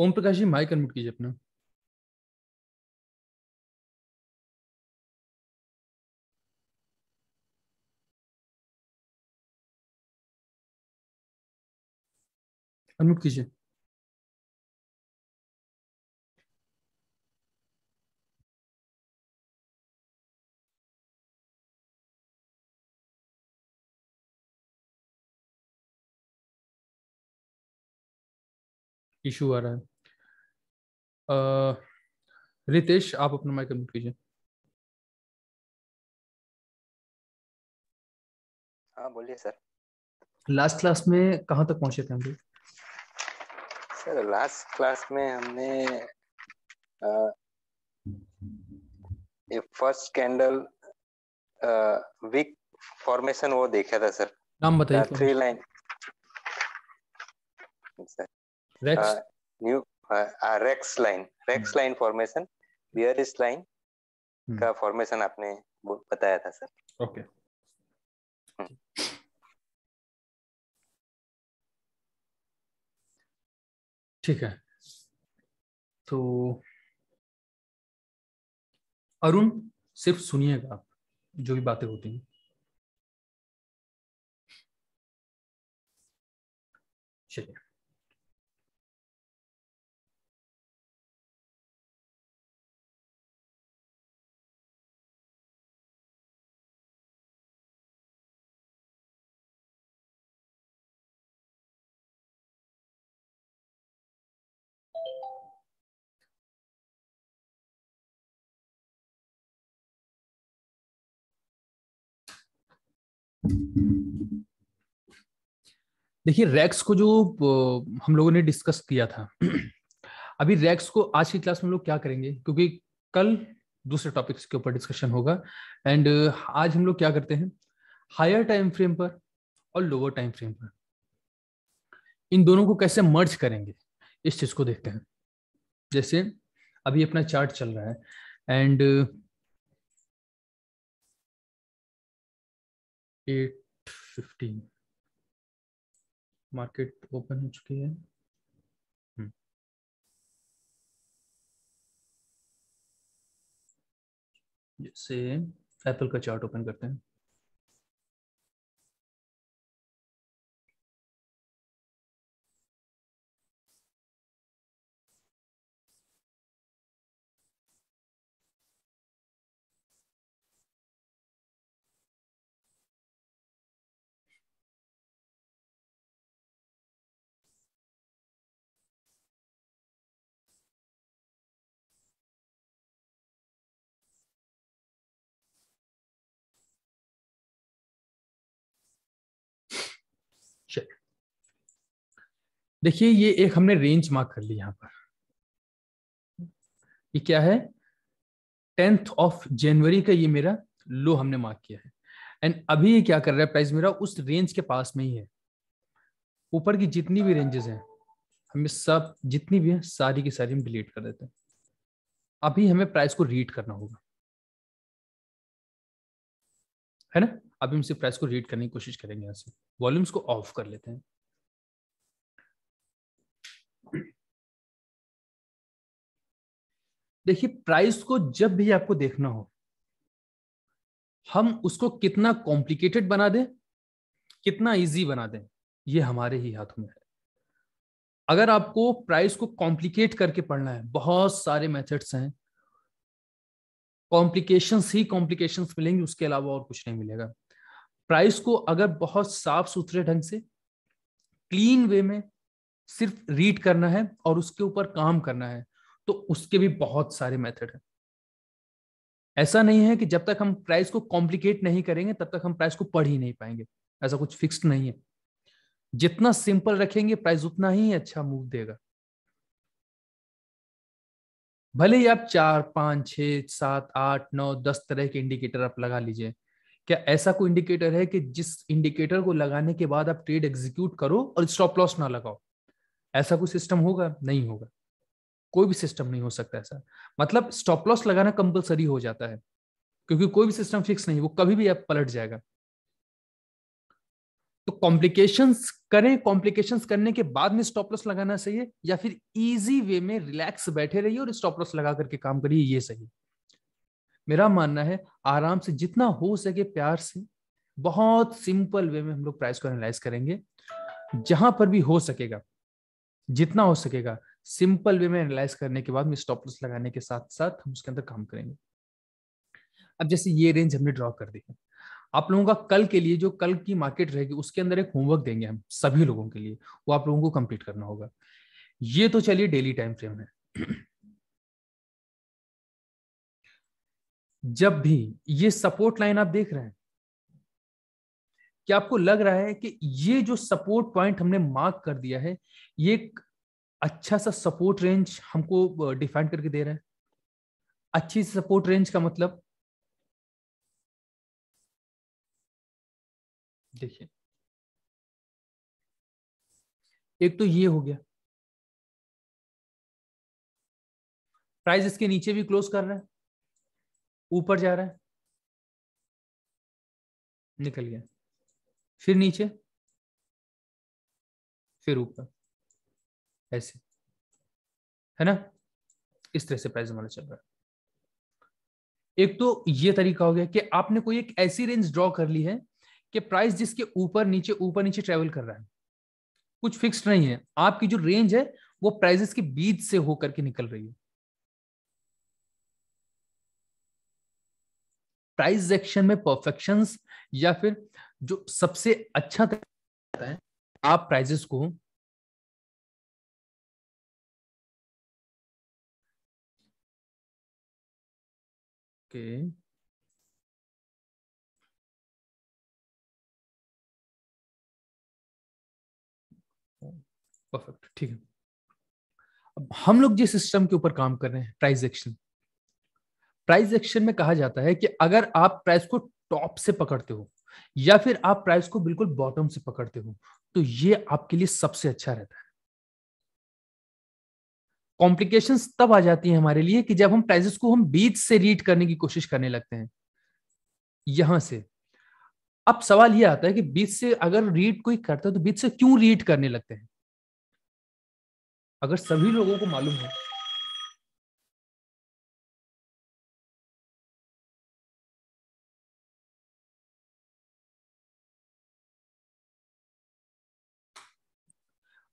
ओम प्रकाश जी mic unmute कीजिए अपना unmute कीजिए इशू आ रहा है रितेश आप अपना माइक म्यूट कीजिए हाँ बोलिए सर लास्ट क्लास में कहा तक पहुंचे थे हम लोग सर लास्ट क्लास में हमने फर्स्ट कैंडल वीक फॉर्मेशन वो देखा था सर नाम बताइए थ्री लाइन सर न्यू रेक्स लाइन रेक्स लाइन फॉर्मेशन बियरिस लाइन का फॉर्मेशन आपने बताया था सर ओके ठीक है तो अरुण सिर्फ सुनिएगा आप जो भी बातें होती हैं देखिए रैक्स को जो हम लोगों ने डिस्कस किया था अभी रैक्स को आज की क्लास में हम लोग क्या करेंगे क्योंकि कल दूसरे टॉपिक्स के ऊपर डिस्कशन होगा एंड आज हम लोग क्या करते हैं हायर टाइम फ्रेम पर और लोअर टाइम फ्रेम पर इन दोनों को कैसे मर्ज करेंगे इस चीज को देखते हैं जैसे अभी अपना चार्ट चल रहा है and at fifteen market open हो चुकी है हम्म। जैसे एप्पल का चार्ट ओपन करते हैं देखिए ये एक हमने रेंज मार्क कर ली यहाँ पर ये क्या है टेंथ ऑफ जनवरी का ये मेरा लो हमने मार्क किया है एंड अभी ये क्या कर रहा है प्राइस मेरा उस रेंज के पास में ही है ऊपर की जितनी भी रेंजेस हैं हमें सब जितनी भी है सारी की सारी हम डिलीट कर देते हैं अभी हमें प्राइस को रीड करना होगा है ना अभी हम सिर्फ प्राइस को रीड करने की कोशिश करेंगे यहां से वॉल्यूम्स को ऑफ कर लेते हैं देखिए प्राइस को जब भी आपको देखना हो हम उसको कितना कॉम्प्लिकेटेड बना दें कितना इजी बना दें ये हमारे ही हाथ में है अगर आपको प्राइस को कॉम्प्लिकेट करके पढ़ना है बहुत सारे मेथड्स हैं कॉम्प्लिकेशंस ही कॉम्प्लिकेशंस मिलेंगे उसके अलावा और कुछ नहीं मिलेगा प्राइस को अगर बहुत साफ सुथरे ढंग से क्लीन वे में सिर्फ रीड करना है और उसके ऊपर काम करना है तो उसके भी बहुत सारे मेथड हैं ऐसा नहीं है कि जब तक हम प्राइस को कॉम्प्लिकेट नहीं करेंगे तब तक हम प्राइस को पढ़ ही नहीं पाएंगे ऐसा कुछ फिक्स्ड नहीं है जितना सिंपल रखेंगे प्राइस उतना ही अच्छा मूव देगा भले ही आप चार पांच छ सात आठ नौ दस तरह के इंडिकेटर आप लगा लीजिए क्या ऐसा कोई इंडिकेटर है कि जिस इंडिकेटर को लगाने के बाद आप ट्रेड एग्जीक्यूट करो और स्टॉप लॉस ना लगाओ ऐसा कोई सिस्टम होगा नहीं होगा कोई भी सिस्टम नहीं हो सकता ऐसा मतलब स्टॉप लॉस लगाना कंपलसरी हो जाता है क्योंकि कोई भी सिस्टम फिक्स नहीं वो कभी भी पलट जाएगा तो कॉम्प्लिकेशंस करें कॉम्प्लिकेशंस करने के बाद में स्टॉप लॉस लगाना सही है या फिर इजी वे में रिलैक्स बैठे रहिए और स्टॉप लॉस लगा करके काम करिए ये सही मेरा मानना है आराम से जितना हो सके प्यार से बहुत सिंपल वे में हम लोग प्राइस को एनालाइज करेंगे जहां पर भी हो सकेगा जितना हो सकेगा सिंपल वे में एनालाइज करने के बाद में स्टॉप लॉस लगाने के साथ साथ हम उसके अंदर काम करेंगे अब जैसे ये रेंज हमने ड्रॉ कर दी है आप लोगों का कल के लिए जो कल की मार्केट रहेगी उसके अंदर एक होमवर्क देंगे हम सभी लोगों के लिए वो आप लोगों को कंप्लीट करना होगा ये तो चलिए डेली टाइम फ्रेम है जब भी ये सपोर्ट लाइन आप देख रहे हैं क्या आपको लग रहा है कि ये जो सपोर्ट पॉइंट हमने मार्क कर दिया है ये अच्छा सा सपोर्ट रेंज हमको डिफाइन करके दे रहा है अच्छी सपोर्ट रेंज का मतलब देखिए एक तो ये हो गया प्राइस इसके नीचे भी क्लोज कर रहा है ऊपर जा रहा है निकल गया फिर नीचे फिर ऊपर ऐसे है ना इस तरह से प्राइस हमारा चल रहा है एक तो ये तरीका हो गया कि आपने कोई एक ऐसी रेंज ड्रॉ कर ली है कि प्राइस जिसके ऊपर नीचे ऊपर नीचे ट्रेवल कर रहा है कुछ फिक्स नहीं है आपकी जो रेंज है वो प्राइजेस के बीच से होकर के निकल रही है प्राइस एक्शन में परफेक्शन या फिर जो सबसे अच्छा है आप प्राइजेस को Okay. परफेक्ट ठीक है अब हम लोग जिस सिस्टम के ऊपर काम कर रहे हैं प्राइस एक्शन प्राइस एक्शन में कहा जाता है कि अगर आप प्राइस को टॉप से पकड़ते हो या फिर आप प्राइस को बिल्कुल बॉटम से पकड़ते हो तो ये आपके लिए सबसे अच्छा रहता है कॉम्प्लिकेशंस तब आ जाती है हमारे लिए कि जब हम प्राइजेस को हम बीच से रीड करने की कोशिश करने लगते हैं यहां से अब सवाल यह आता है कि बीच से अगर रीड कोई करता है तो बीच से क्यों रीड करने लगते हैं अगर सभी लोगों को मालूम है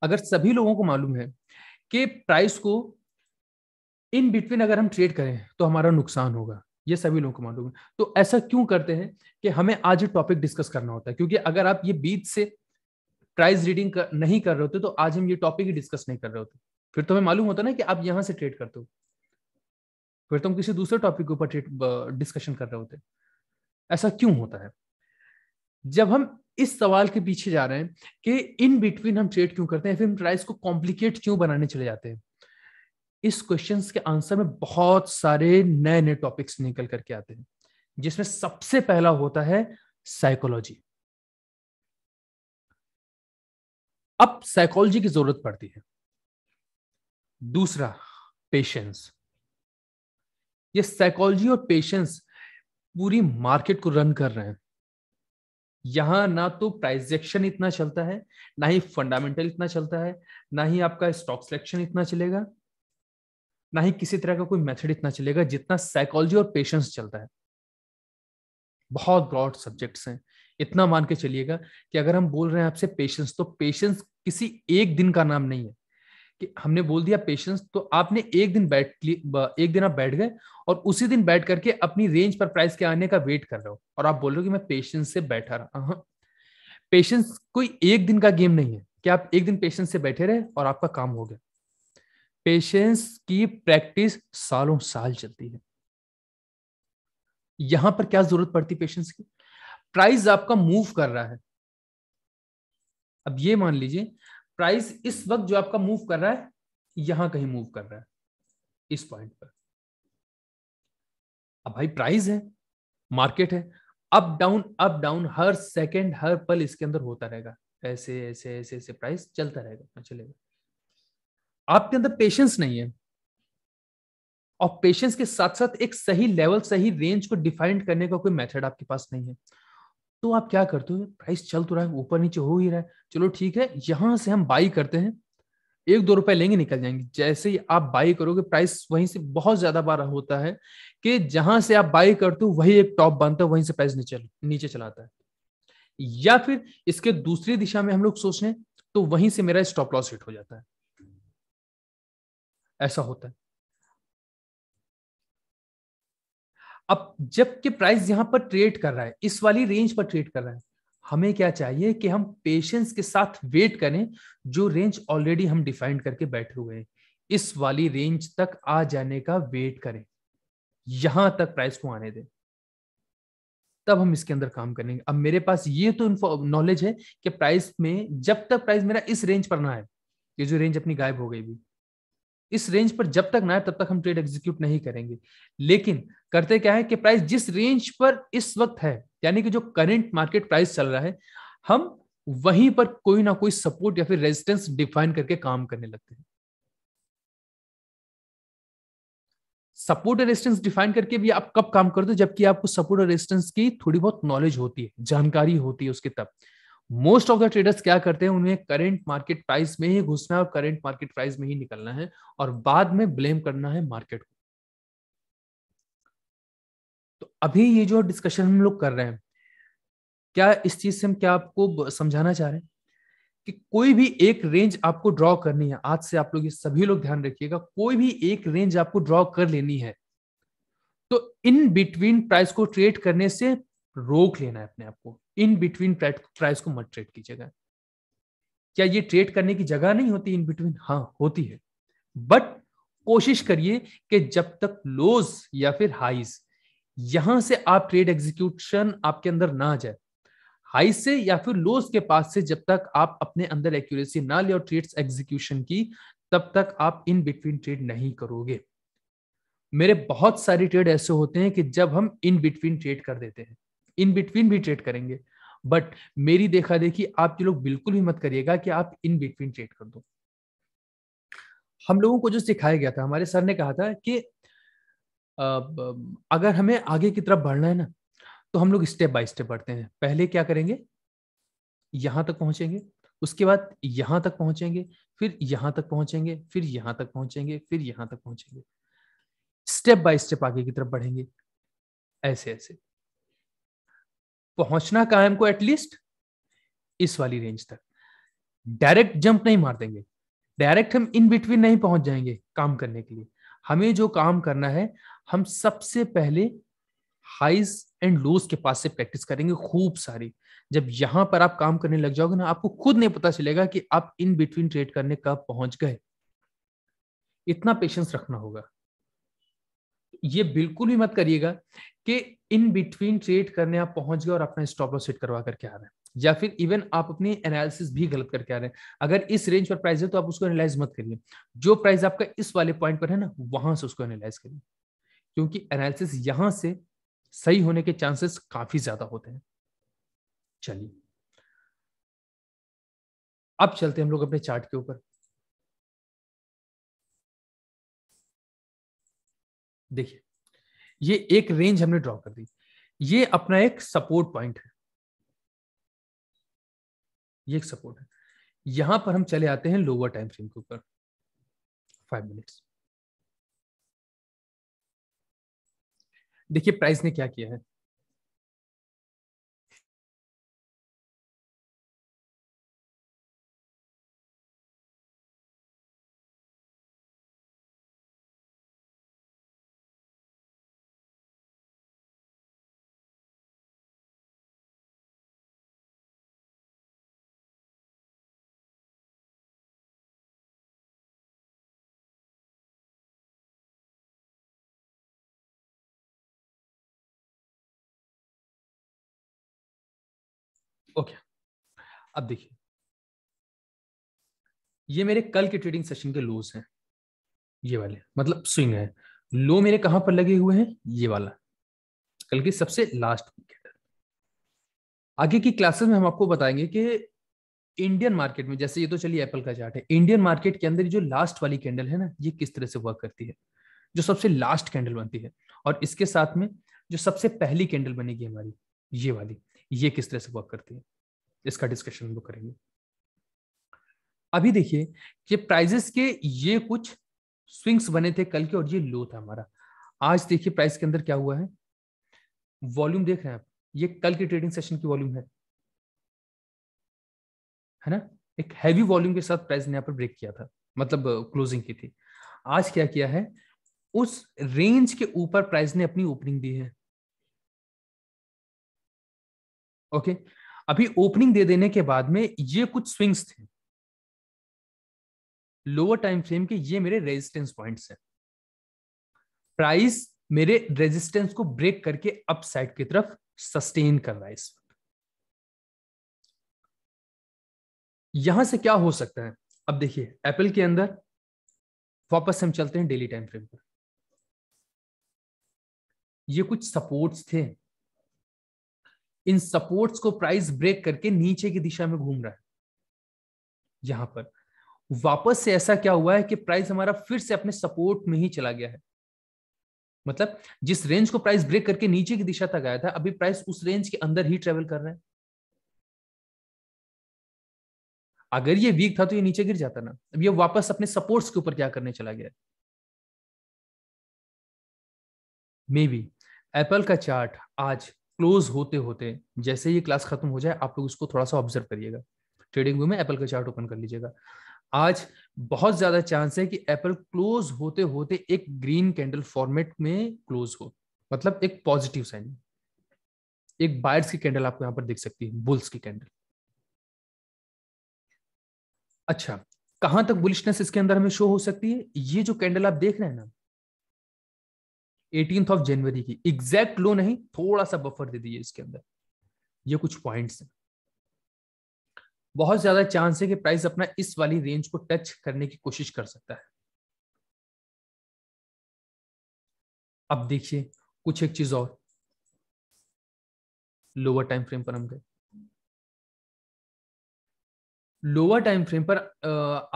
अगर सभी लोगों को मालूम है कि प्राइस को इन बिटवीन अगर हम ट्रेड करें तो हमारा नुकसान होगा ये सभी लोगों को मालूम है तो ऐसा क्यों करते हैं कि हमें आज ये टॉपिक डिस्कस करना होता है क्योंकि अगर आप ये बीच से प्राइस रीडिंग कर, नहीं कर रहे होते तो आज हम ये टॉपिक ही डिस्कस नहीं कर रहे होते फिर तो हमें मालूम होता ना कि आप यहां से ट्रेड करते हो फिर तो हम किसी दूसरे टॉपिक के ऊपर डिस्कशन कर रहे होते ऐसा क्यों होता है जब हम इस सवाल के पीछे जा रहे हैं कि इन बिटवीन हम ट्रेड क्यों करते हैं फिर हम प्राइस को कॉम्प्लिकेट क्यों बनाने चले जाते हैं इस क्वेश्चन के आंसर में बहुत सारे नए नए टॉपिक्स निकल करके आते हैं जिसमें सबसे पहला होता है साइकोलॉजी अब साइकोलॉजी की जरूरत पड़ती है दूसरा पेशेंस ये साइकोलॉजी और पेशेंस पूरी मार्केट को रन कर रहे हैं यहां ना तो प्राइजेक्शन इतना चलता है ना ही फंडामेंटल इतना चलता है ना ही आपका स्टॉक सिलेक्शन इतना चलेगा ना ही किसी तरह का कोई मेथड इतना चलेगा जितना साइकोलॉजी और पेशेंस चलता है बहुत ब्रॉड सब्जेक्ट्स हैं इतना मान के चलिएगा कि अगर हम बोल रहे हैं आपसे पेशेंस तो पेशेंस किसी एक दिन का नाम नहीं है कि हमने बोल दिया पेशेंस तो आपने एक दिन बैठ एक दिन आप बैठ गए और उसी दिन बैठ करके अपनी रेंज पर प्राइस के आने का वेट कर रहे हो और आप बोल रहे हो कि मैं पेशेंस से बैठा रहा पेशेंस कोई एक दिन का गेम नहीं है कि आप एक दिन पेशेंस से बैठे रहे और आपका काम हो गया पेशेंस की प्रैक्टिस सालों साल चलती है यहां पर क्या जरूरत पड़ती पेशेंस की प्राइस आपका मूव कर रहा है अब ये मान लीजिए प्राइस इस वक्त जो आपका मूव कर रहा है यहां कहीं मूव कर रहा है इस पॉइंट पर अब भाई प्राइस है मार्केट है अप डाउन अप डाउन हर सेकंड हर पल इसके अंदर होता रहेगा ऐसे ऐसे ऐसे ऐसे प्राइस चलता रहेगा अपना चलेगा आपके अंदर पेशेंस नहीं है और पेशेंस के साथ साथ एक सही लेवल सही रेंज को डिफाइन करने का कोई मेथड आपके पास नहीं है तो आप क्या करते हो प्राइस चल तो रहा है ऊपर नीचे हो ही रहा है चलो ठीक है यहां से हम बाई करते हैं एक दो रुपए लेंगे निकल जाएंगे जैसे ही आप बाई करोगे प्राइस वहीं से बहुत ज्यादा बार होता है कि जहां से आप बाई करते हो वही एक टॉप बनता है वहीं से प्राइस नीचे नीचे चलाता है या फिर इसके दूसरी दिशा में हम लोग सोचें तो वहीं से मेरा स्टॉप लॉस हिट हो जाता है ऐसा होता है अब जबकि प्राइस यहां पर ट्रेड कर रहा है इस वाली रेंज पर ट्रेड कर रहा है हमें क्या चाहिए कि हम पेशेंस के साथ वेट करें जो रेंज ऑलरेडी हम डिफाइंड करके बैठे हुए हैं इस वाली रेंज तक आ जाने का वेट करें यहां तक प्राइस को आने दें तब हम इसके अंदर काम करेंगे अब मेरे पास ये तो नॉलेज है कि प्राइस में जब तक प्राइस मेरा इस रेंज पर ना आए ये जो रेंज अपनी गायब हो गई भी इस रेंज पर जब तक ना है तब तक हम ट्रेड एग्जीक्यूट नहीं करेंगे लेकिन करते क्या है कि प्राइस जिस रेंज पर इस वक्त है यानी कि जो करंट मार्केट प्राइस चल रहा है हम वहीं पर कोई ना कोई सपोर्ट या फिर रेजिस्टेंस डिफाइन करके काम करने लगते हैं सपोर्ट और रेजिस्टेंस डिफाइन करके भी आप कब काम करते हो जबकि आपको सपोर्ट और रेजिस्टेंस की थोड़ी बहुत नॉलेज होती है जानकारी होती है उसके तब मोस्ट ऑफ द ट्रेडर्स क्या करते हैं उन्हें करेंट मार्केट प्राइस में ही घुसना है और करेंट मार्केट प्राइस में ही निकलना है और बाद में ब्लेम करना है मार्केट को तो अभी ये जो डिस्कशन हम लोग कर रहे हैं क्या इस चीज से हम क्या आपको समझाना चाह रहे हैं कि कोई भी एक रेंज आपको ड्रॉ करनी है आज से आप लोग ये सभी लोग ध्यान रखिएगा कोई भी एक रेंज आपको ड्रॉ कर लेनी है तो इन बिटवीन प्राइस को ट्रेड करने से रोक लेना है अपने आप को इन बिटवीन प्राइस को मत ट्रेड कीजिएगा क्या ये ट्रेड करने की जगह नहीं होती इन बिटवीन हाँ होती है बट कोशिश करिए कि जब तक लोज या फिर हाइज यहां से आप ट्रेड एग्जीक्यूशन आपके अंदर ना आ जाए हाई से या फिर लोज के पास से जब तक आप अपने अंदर एक्यूरेसी ना ले और ट्रेड्स एग्जीक्यूशन की तब तक आप इन बिटवीन ट्रेड नहीं करोगे मेरे बहुत सारे ट्रेड ऐसे होते हैं कि जब हम इन बिटवीन ट्रेड कर देते हैं इन बिटवीन भी ट्रेड करेंगे बट मेरी देखा देखी आप ये लोग बिल्कुल भी मत करिएगा कि आप इन बिटवीन ट्रेड कर दो हम लोगों को जो सिखाया गया था हमारे सर ने कहा था कि अगर हमें आगे की तरफ बढ़ना है ना तो हम लोग स्टेप बाय स्टेप बढ़ते हैं पहले क्या करेंगे यहां तक पहुंचेंगे उसके बाद यहां तक पहुंचेंगे फिर यहां तक पहुंचेंगे फिर यहां तक पहुंचेंगे फिर यहां तक पहुंचेंगे स्टेप बाय स्टेप आगे की तरफ बढ़ेंगे ऐसे ऐसे पहुंचना कहा हमको एटलीस्ट इस वाली रेंज तक डायरेक्ट जंप नहीं मार देंगे डायरेक्ट हम इन बिटवीन नहीं पहुंच जाएंगे काम करने के लिए हमें जो काम करना है हम सबसे पहले हाइज एंड लोज के पास से प्रैक्टिस करेंगे खूब सारी जब यहां पर आप काम करने लग जाओगे ना आपको खुद नहीं पता चलेगा कि आप इन बिटवीन ट्रेड करने कब पहुंच गए इतना पेशेंस रखना होगा ये बिल्कुल भी मत करिएगा कि इन बिटवीन ट्रेड करने आप पहुंच गए और अपना स्टॉप लॉस सेट करवा करके आ रहे हैं या फिर इवन आप अपनी एनालिसिस भी गलत करके आ रहे हैं अगर इस रेंज पर प्राइस है तो आप उसको एनालाइज मत करिए जो प्राइस आपका इस वाले पॉइंट पर है ना वहां से उसको एनालाइज करिए क्योंकि एनालिसिस यहां से सही होने के चांसेस काफी ज्यादा होते हैं चलिए अब चलते हैं हम लोग अपने चार्ट के ऊपर देखिए ये एक रेंज हमने ड्रॉ कर दी ये अपना एक सपोर्ट पॉइंट है ये एक सपोर्ट है यहां पर हम चले आते हैं लोअर टाइम फ्रेम के ऊपर फाइव मिनट्स देखिए प्राइस ने क्या किया है ओके अब देखिए ये मेरे कल के ट्रेडिंग सेशन के लोस हैं ये वाले मतलब स्विंग है लो मेरे कहां पर लगे हुए हैं ये वाला कल की सबसे लास्ट विकेट आगे की क्लासेस में हम आपको बताएंगे कि इंडियन मार्केट में जैसे ये तो चलिए एप्पल का चार्ट है इंडियन मार्केट के अंदर जो लास्ट वाली कैंडल है ना ये किस तरह से वर्क करती है जो सबसे लास्ट कैंडल बनती है और इसके साथ में जो सबसे पहली कैंडल बनेगी हमारी ये वाली ये किस तरह से वर्क करती है इसका डिस्कशन हम लोग करेंगे अभी देखिए कि प्राइजेस के ये कुछ स्विंग्स बने थे कल के और ये लो था हमारा आज देखिए प्राइस के अंदर क्या हुआ है वॉल्यूम देख रहे हैं आप ये कल के ट्रेडिंग सेशन की वॉल्यूम है है ना एक हैवी वॉल्यूम के साथ प्राइस ने यहाँ पर ब्रेक किया था मतलब क्लोजिंग की थी आज क्या किया है उस रेंज के ऊपर प्राइस ने अपनी ओपनिंग दी है ओके अभी ओपनिंग दे देने के बाद में ये कुछ स्विंग्स थे लोअर टाइम फ्रेम के ये मेरे रेजिस्टेंस पॉइंट्स हैं प्राइस मेरे रेजिस्टेंस को ब्रेक करके अप साइड की तरफ सस्टेन कर रहा है इस वक्त यहां से क्या हो सकता है अब देखिए एप्पल के अंदर वापस हम चलते हैं डेली टाइम फ्रेम पर ये कुछ सपोर्ट्स थे इन सपोर्ट्स को प्राइस ब्रेक करके नीचे की दिशा में घूम रहा है यहां पर वापस से ऐसा क्या हुआ है कि प्राइस हमारा फिर से अपने सपोर्ट में ही चला गया है मतलब जिस रेंज को प्राइस ब्रेक करके नीचे की दिशा तक आया था अभी प्राइस उस रेंज के अंदर ही ट्रेवल कर रहे हैं अगर ये वीक था तो ये नीचे गिर जाता ना अब ये वापस अपने सपोर्ट्स के ऊपर क्या करने चला गया मे बी एप्पल का चार्ट आज क्लोज होते होते जैसे ये क्लास खत्म हो जाए आप लोग इसको थोड़ा सा ऑब्जर्व करिएगा ट्रेडिंग व्यू में एप्पल का चार्ट ओपन कर लीजिएगा आज बहुत ज्यादा चांस है कि एप्पल क्लोज होते होते एक ग्रीन कैंडल फॉर्मेट में क्लोज हो मतलब एक पॉजिटिव साइन एक बायर्स की कैंडल आपको यहां पर देख सकती है बुल्स की कैंडल अच्छा कहां तक बुलिशनेस इसके अंदर हमें शो हो सकती है ये जो कैंडल आप देख रहे हैं ना एटीन ऑफ जनवरी की एग्जैक्ट लो नहीं थोड़ा सा बफर दे दीजिए इसके अंदर ये कुछ पॉइंट्स हैं बहुत ज्यादा चांस है कि प्राइस अपना इस वाली रेंज को टच करने की कोशिश कर सकता है अब देखिए कुछ एक चीज और लोअर टाइम फ्रेम पर हम गए लोअर टाइम फ्रेम पर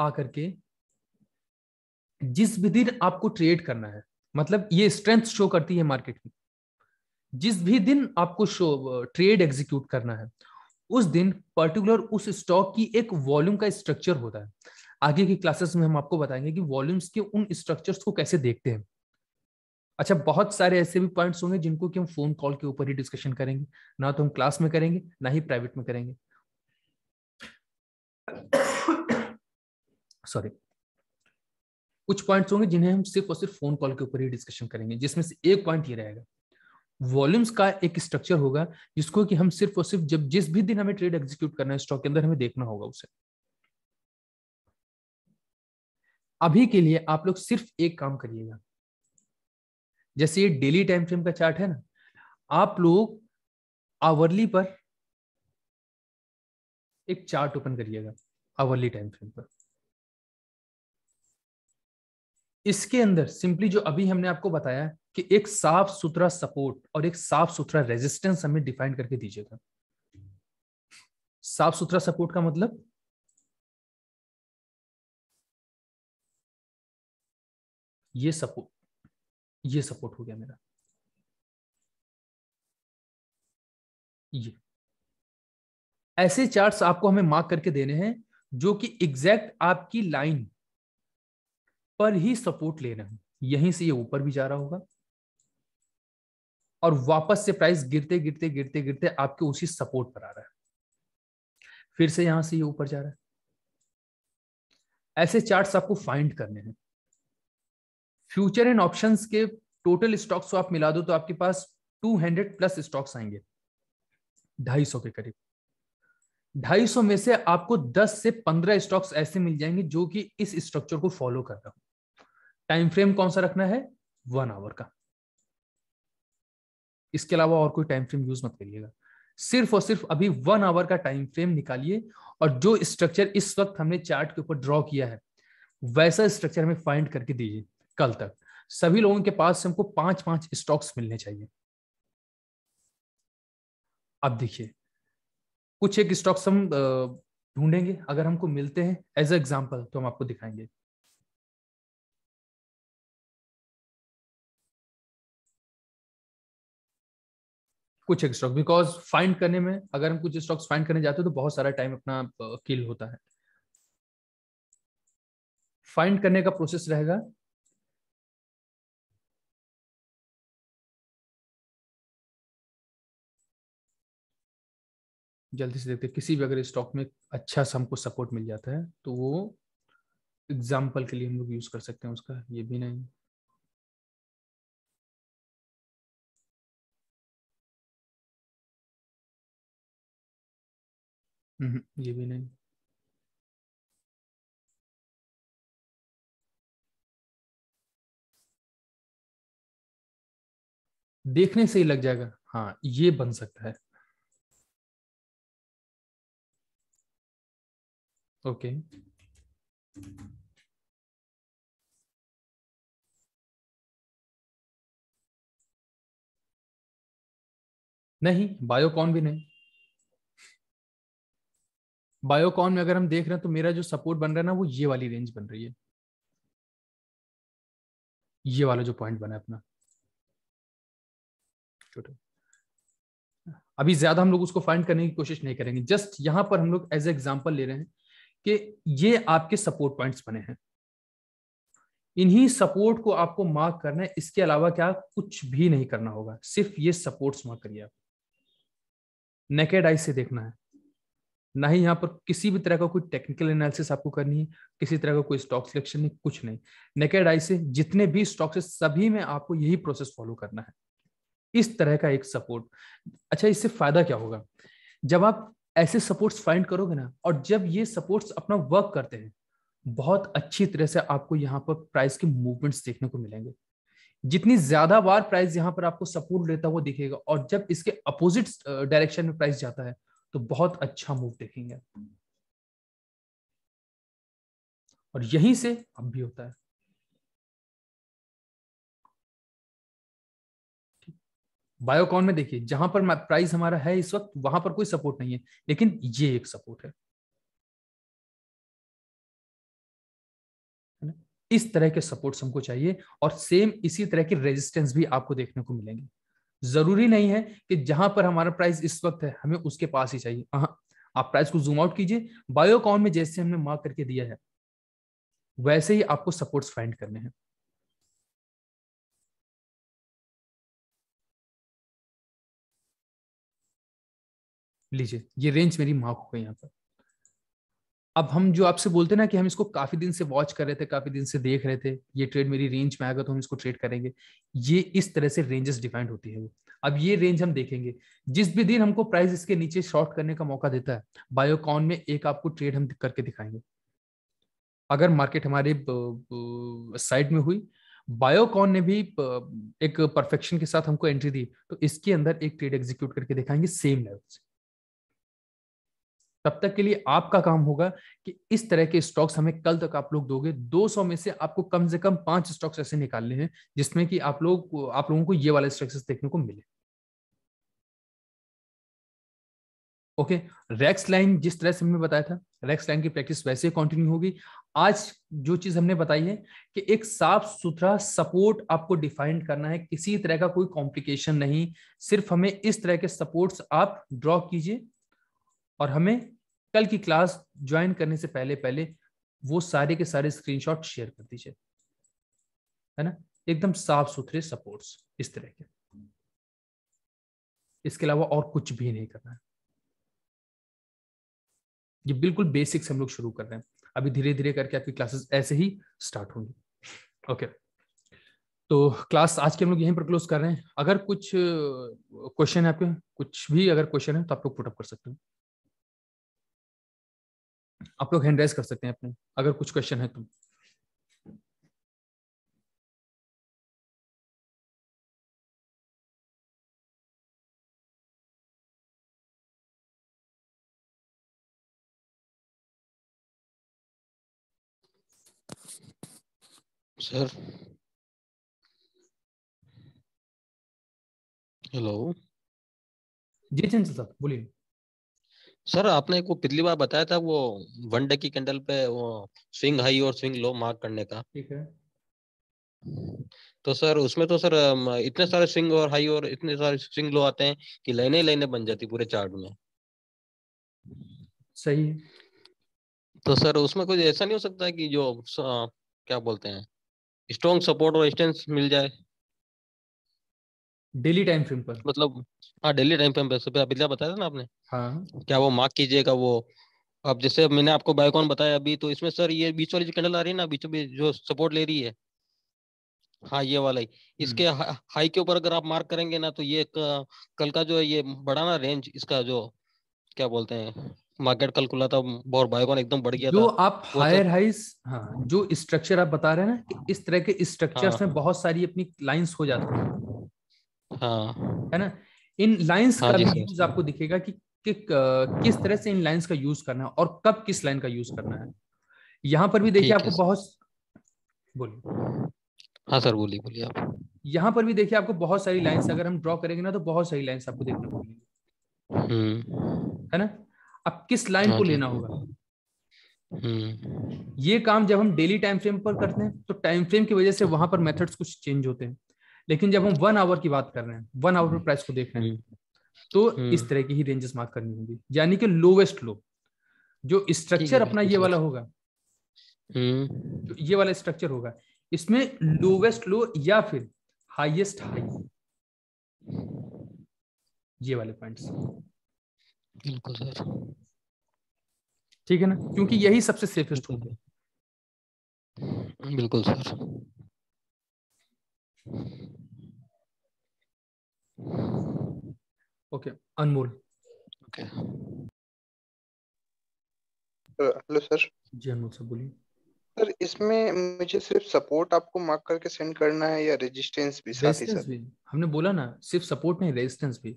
आकर के जिस भी दिन आपको ट्रेड करना है मतलब ये स्ट्रेंथ शो करती है मार्केट की जिस भी दिन आपको शो ट्रेड एग्जीक्यूट करना है उस दिन पर्टिकुलर उस स्टॉक की एक वॉल्यूम का स्ट्रक्चर होता है आगे की क्लासेस में हम आपको बताएंगे कि वॉल्यूम्स के उन स्ट्रक्चर्स को कैसे देखते हैं अच्छा बहुत सारे ऐसे भी पॉइंट्स होंगे जिनको कि हम फोन कॉल के ऊपर ही डिस्कशन करेंगे ना तो हम क्लास में करेंगे ना ही प्राइवेट में करेंगे सॉरी कुछ पॉइंट्स होंगे जिन्हें हम सिर्फ और सिर्फ फोन कॉल के ऊपर ही डिस्कशन करेंगे जिसमें से एक पॉइंट ये रहेगा वॉल्यूम्स का एक स्ट्रक्चर होगा जिसको कि हम सिर्फ और सिर्फ जब जिस भी दिन हमें ट्रेड एग्जीक्यूट करना है स्टॉक के अंदर हमें देखना होगा उसे अभी के लिए आप लोग सिर्फ एक काम करिएगा जैसे ये डेली टाइम फ्रेम का चार्ट है ना आप लोग आवरली पर एक चार्ट ओपन करिएगा आवरली टाइम फ्रेम पर इसके अंदर सिंपली जो अभी हमने आपको बताया कि एक साफ सुथरा सपोर्ट और एक साफ सुथरा रेजिस्टेंस हमें डिफाइन करके दीजिएगा साफ सुथरा सपोर्ट का मतलब ये सपोर्ट ये सपोर्ट हो गया मेरा ये ऐसे चार्ट्स आपको हमें मार्क करके देने हैं जो कि एग्जैक्ट आपकी लाइन पर ही सपोर्ट ले रहे हैं यहीं से ये ऊपर भी जा रहा होगा और वापस से प्राइस गिरते गिरते गिरते गिरते आपके उसी सपोर्ट पर आ रहा है फिर से यहां से ये ऊपर जा रहा है ऐसे चार्ट्स आपको फाइंड करने हैं फ्यूचर एंड ऑप्शंस के टोटल स्टॉक्स को आप मिला दो तो आपके पास 200 प्लस स्टॉक्स आएंगे 250 के करीब 250 में से आपको 10 से 15 स्टॉक्स ऐसे मिल जाएंगे जो कि इस स्ट्रक्चर को फॉलो कर रहा हूं टाइम फ्रेम कौन सा रखना है वन आवर का इसके अलावा और कोई टाइम फ्रेम यूज मत करिएगा सिर्फ और सिर्फ अभी वन आवर का टाइम फ्रेम निकालिए और जो स्ट्रक्चर इस वक्त हमने चार्ट के ऊपर ड्रॉ किया है वैसा स्ट्रक्चर हमें फाइंड करके दीजिए कल तक सभी लोगों के पास हमको पांच पांच स्टॉक्स मिलने चाहिए अब देखिए कुछ एक स्टॉक्स हम ढूंढेंगे अगर हमको मिलते हैं एज एग्जाम्पल तो हम आपको दिखाएंगे कुछ स्टॉक बिकॉज फाइंड करने में अगर हम कुछ स्टॉक्स फाइंड करने जाते हैं तो बहुत सारा टाइम अपना किल होता है फाइंड करने का प्रोसेस रहेगा जल्दी से देखते किसी भी अगर स्टॉक में अच्छा सा हमको सपोर्ट मिल जाता है तो वो एग्जाम्पल के लिए हम लोग यूज कर सकते हैं उसका ये भी नहीं ये भी नहीं देखने से ही लग जाएगा हाँ ये बन सकता है ओके नहीं बायोकॉन भी नहीं बायोकॉन में अगर हम देख रहे हैं तो मेरा जो सपोर्ट बन रहा है ना वो ये वाली रेंज बन रही है ये वाला जो पॉइंट बना है अपना अभी ज्यादा हम लोग उसको फाइंड करने की कोशिश नहीं करेंगे जस्ट यहां पर हम लोग एज एग्जाम्पल ले रहे हैं कि ये आपके सपोर्ट पॉइंट्स बने हैं इन्हीं सपोर्ट को आपको मार्क करना है इसके अलावा क्या कुछ भी नहीं करना होगा सिर्फ ये सपोर्ट्स मार्क करिए आप नेकेड आई से देखना है ना ही यहाँ पर किसी भी तरह का कोई टेक्निकल एनालिसिस आपको करनी है किसी तरह का कोई स्टॉक सिलेक्शन नहीं कुछ नहीं नेकेड आई से जितने भी स्टॉक्स है सभी में आपको यही प्रोसेस फॉलो करना है इस तरह का एक सपोर्ट अच्छा इससे फायदा क्या होगा जब आप ऐसे सपोर्ट्स फाइंड करोगे ना और जब ये सपोर्ट्स अपना वर्क करते हैं बहुत अच्छी तरह से आपको यहाँ पर प्राइस के मूवमेंट्स देखने को मिलेंगे जितनी ज्यादा बार प्राइस यहाँ पर आपको सपोर्ट लेता हुआ दिखेगा और जब इसके अपोजिट डायरेक्शन में प्राइस जाता है तो बहुत अच्छा मूव देखेंगे और यहीं से अब भी होता है बायोकॉन में देखिए जहां पर प्राइस हमारा है इस वक्त वहां पर कोई सपोर्ट नहीं है लेकिन ये एक सपोर्ट है इस तरह के सपोर्ट हमको चाहिए और सेम इसी तरह के रेजिस्टेंस भी आपको देखने को मिलेंगे जरूरी नहीं है कि जहां पर हमारा प्राइस इस वक्त है हमें उसके पास ही चाहिए आप प्राइस को जूम आउट कीजिए बायोकॉन में जैसे हमने मार्क करके दिया है वैसे ही आपको सपोर्ट्स फाइंड करने हैं लीजिए ये रेंज मेरी मार्क हो गई यहां पर अब हम जो आपसे बोलते ना कि हम इसको काफी दिन से वॉच कर रहे थे काफी दिन से देख रहे थे ये ट्रेड मेरी रेंज में आएगा तो हम इसको ट्रेड करेंगे ये इस तरह से रेंजेस डिफाइंड होती है वो अब ये रेंज हम देखेंगे जिस भी दिन हमको प्राइस इसके नीचे शॉर्ट करने का मौका देता है बायोकॉन में एक आपको ट्रेड हम करके दिखाएंगे अगर मार्केट हमारे साइड में हुई बायोकॉन ने भी एक परफेक्शन के साथ हमको एंट्री दी तो इसके अंदर एक ट्रेड एग्जीक्यूट करके दिखाएंगे सेम लेवल से तब तक के लिए आपका काम होगा कि इस तरह के स्टॉक्स हमें कल तक आप लोग दोगे 200 में से आपको कम से कम पांच स्टॉक्स ऐसे निकालने हैं जिसमें कि आप लोग आप लोगों को ये वाले स्ट्रक्चर्स देखने को मिले ओके रेक्स लाइन जिस तरह से हमने बताया था रेक्स लाइन की प्रैक्टिस वैसे कंटिन्यू होगी आज जो चीज हमने बताई है कि एक साफ सुथरा सपोर्ट आपको डिफाइन करना है किसी तरह का कोई कॉम्प्लिकेशन नहीं सिर्फ हमें इस तरह के सपोर्ट्स आप ड्रॉ कीजिए और हमें कल की क्लास ज्वाइन करने से पहले पहले वो सारे के सारे स्क्रीनशॉट शेयर कर दीजिए है ना एकदम साफ सुथरे सपोर्ट्स इस तरह के इसके अलावा और कुछ भी नहीं करना है ये बिल्कुल बेसिक से हम लोग शुरू कर रहे हैं अभी धीरे धीरे करके आपकी क्लासेस ऐसे ही स्टार्ट होंगी ओके तो क्लास आज के हम लोग यहीं पर क्लोज कर रहे हैं अगर कुछ क्वेश्चन है आपके कुछ भी अगर क्वेश्चन है तो आप लोग पुटअप कर सकते हैं आप लोग हैंड रेज कर सकते हैं अपने अगर कुछ क्वेश्चन है तो सर हेलो जी चंचल सर बोलिए सर आपने वो पिछली बार बताया था वो वन डे की कैंडल पे वो स्विंग हाई और स्विंग लो मार्क करने का ठीक है तो सर उसमें तो सर इतने सारे स्विंग और हाई और इतने सारे स्विंग लो आते हैं कि लाइने ही लाइने बन जाती पूरे चार्ट में सही तो सर उसमें कुछ ऐसा नहीं हो सकता कि जो आ, क्या बोलते हैं स्ट्रॉन्ग सपोर्ट और रेजिस्टेंस मिल जाए डेली टाइम फ्रेम पर मतलब हाँ डेली टाइम पे हम बेस पे अभी बताया था ना आपने हाँ क्या वो मार्क कीजिएगा वो अब जैसे मैंने आपको बायोकॉन बताया अभी तो इसमें सर ये बीच वाली जो कैंडल आ रही है ना बीच में जो सपोर्ट ले रही है हाँ ये वाला ही इसके हम्म। हा, हाई के ऊपर अगर आप मार्क करेंगे ना तो ये क, कल का जो है ये बड़ा ना रेंज इसका जो क्या बोलते हैं मार्केट कल खुला था और बायोकॉन एकदम बढ़ गया जो था, आप तो- हायर हाइस हाँ जो स्ट्रक्चर आप बता रहे हैं ना इस तरह के स्ट्रक्चर्स हाँ। में बहुत सारी अपनी लाइंस हो जाती है हाँ है ना इन लाइंस हाँ का यूज हाँ आपको दिखेगा कि, कि किस तरह से इन लाइंस का यूज करना है और कब किस लाइन का यूज करना है यहाँ पर भी देखिए आपको बहुत बोलिए हाँ सर बोलिए बोलिए आप यहाँ पर भी देखिए आपको बहुत सारी लाइंस अगर हम ड्रॉ करेंगे ना तो बहुत सारी लाइंस आपको देखने को मिलेंगी हम्म। है ना अब किस लाइन हाँ को लेना होगा हम्म। ये काम जब हम डेली टाइम फ्रेम पर करते हैं तो टाइम फ्रेम की वजह से वहां पर मेथड्स कुछ चेंज होते हैं लेकिन जब हम वन आवर की बात कर रहे हैं वन आवर पर प्राइस को देख रहे हैं हम्म। तो हम्म। इस तरह की ही रेंजेस मार्क करनी होगी यानी कि लोवेस्ट लो जो स्ट्रक्चर अपना ये वाला होगा हम्म। जो ये वाला स्ट्रक्चर होगा इसमें लोवेस्ट लो या फिर हाईएस्ट हाई ये वाले पॉइंट्स बिल्कुल सर ठीक है ना क्योंकि यही सबसे सेफेस्ट होंगे बिल्कुल sir okay Anmol okay hello sir ji Anmol sir बोलिए सर इसमें मुझे सिर्फ सपोर्ट आपको मार्क करके सेंड करना है या रेजिस्टेंस भी साथ ही सर भी हमने बोला ना सिर्फ सपोर्ट नहीं रेजिस्टेंस भी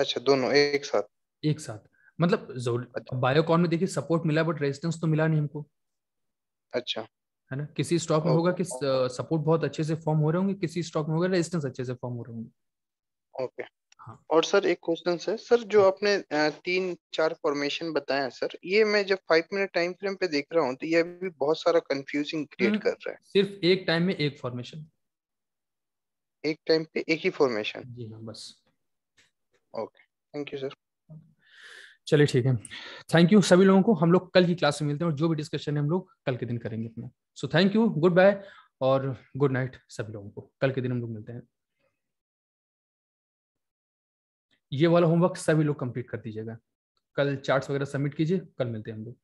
अच्छा दोनों एक साथ एक साथ मतलब अच्छा। बायोकॉन में देखिए सपोर्ट मिला बट रेजिस्टेंस तो मिला नहीं हमको अच्छा है ना किसी स्टॉक में होगा कि सपोर्ट uh, बहुत अच्छे से फॉर्म हो रहे होंगे किसी स्टॉक में होगा रेजिस्टेंस अच्छे से फॉर्म हो रहे होंगे ओके हाँ और सर एक क्वेश्चन सर सर जो हाँ। आपने तीन चार फॉर्मेशन बताया सर ये मैं जब फाइव मिनट टाइम फ्रेम पे देख रहा हूँ तो ये अभी बहुत सारा कंफ्यूजिंग हम्म। क्रिएट कर रहा है सिर्फ एक टाइम में एक फॉर्मेशन एक टाइम पे एक ही फॉर्मेशन जी हाँ बस ओके थैंक यू सर चलिए ठीक है थैंक यू सभी लोगों को हम लोग कल की क्लास में मिलते हैं और जो भी डिस्कशन है हम लोग कल के दिन करेंगे अपना so thank you good bye और गुड नाइट सभी लोगों को कल के दिन हम लोग मिलते हैं ये वाला होमवर्क सभी लोग कंप्लीट कर दीजिएगा कल चार्ट्स वगैरह सबमिट कीजिए कल मिलते हैं हम लोग